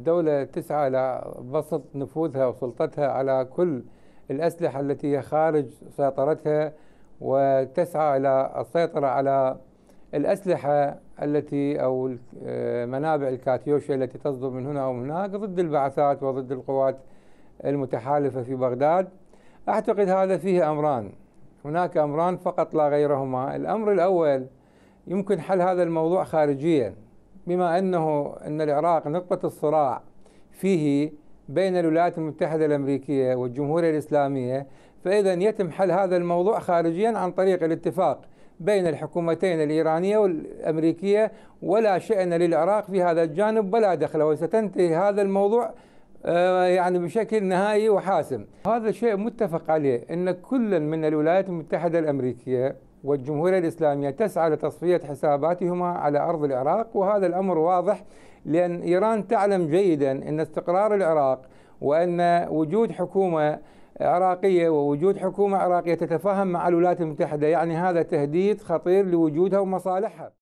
الدولة تسعى إلى بسط نفوذها وسلطتها على كل الأسلحة التي هي خارج سيطرتها وتسعى إلى السيطرة على الأسلحة التي أو آه، منابع الكاتيوشا التي تصدر من هنا أو من هناك ضد البعثات وضد القوات المتحالفة في بغداد أعتقد هذا فيه أمران هناك أمران فقط لا غيرهما الأمر الأول يمكن حل هذا الموضوع خارجيا بما أنه أن العراق نقطة الصراع فيه بين الولايات المتحدة الأمريكية والجمهورية الإسلامية فإذا يتم حل هذا الموضوع خارجيا عن طريق الاتفاق بين الحكومتين الإيرانية والأمريكية ولا شأن للعراق في هذا الجانب ولا دخله وستنتهي هذا الموضوع آه، يعني بشكل نهائي وحاسم هذا شيء متفق عليه أن كل من الولايات المتحدة الأمريكية والجمهورية الإسلامية تسعى لتصفية حساباتهما على أرض العراق وهذا الأمر واضح لأن إيران تعلم جيدا أن استقرار العراق وأن وجود حكومة عراقية ووجود حكومة عراقية تتفاهم مع الولايات المتحدة يعني هذا تهديد خطير لوجودها ومصالحها